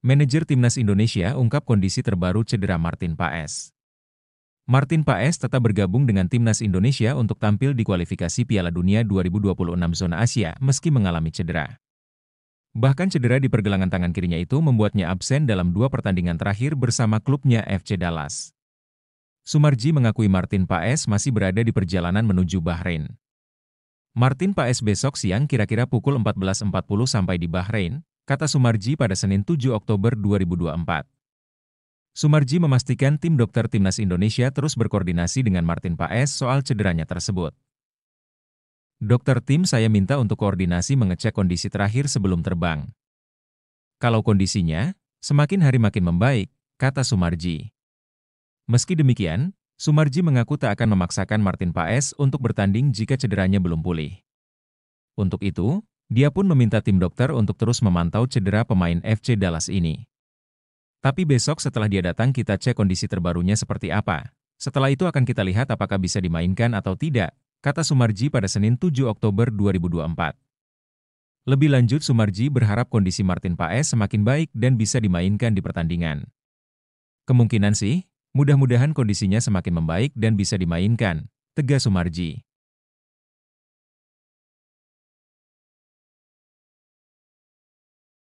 Manajer Timnas Indonesia ungkap kondisi terbaru cedera Martin Paes. Martin Paes tetap bergabung dengan Timnas Indonesia untuk tampil di kualifikasi Piala Dunia 2026 zona Asia meski mengalami cedera. Bahkan cedera di pergelangan tangan kirinya itu membuatnya absen dalam dua pertandingan terakhir bersama klubnya FC Dallas. Sumarji mengakui Martin Paes masih berada di perjalanan menuju Bahrain. Martin Paes besok siang kira-kira pukul 14.40 sampai di Bahrain, kata Sumarji pada Senin 7 Oktober 2024. Sumarji memastikan tim dokter Timnas Indonesia terus berkoordinasi dengan Martin Paes soal cederanya tersebut. Dokter tim saya minta untuk koordinasi mengecek kondisi terakhir sebelum terbang. Kalau kondisinya, semakin hari makin membaik, kata Sumarji. Meski demikian, Sumarji mengaku tak akan memaksakan Martin Paes untuk bertanding jika cederanya belum pulih. Untuk itu, dia pun meminta tim dokter untuk terus memantau cedera pemain FC Dallas ini. Tapi besok setelah dia datang kita cek kondisi terbarunya seperti apa. Setelah itu akan kita lihat apakah bisa dimainkan atau tidak, kata Sumarji pada Senin 7 Oktober 2024. Lebih lanjut Sumarji berharap kondisi Martin Paes semakin baik dan bisa dimainkan di pertandingan. Kemungkinan sih, mudah-mudahan kondisinya semakin membaik dan bisa dimainkan, tegas Sumarji.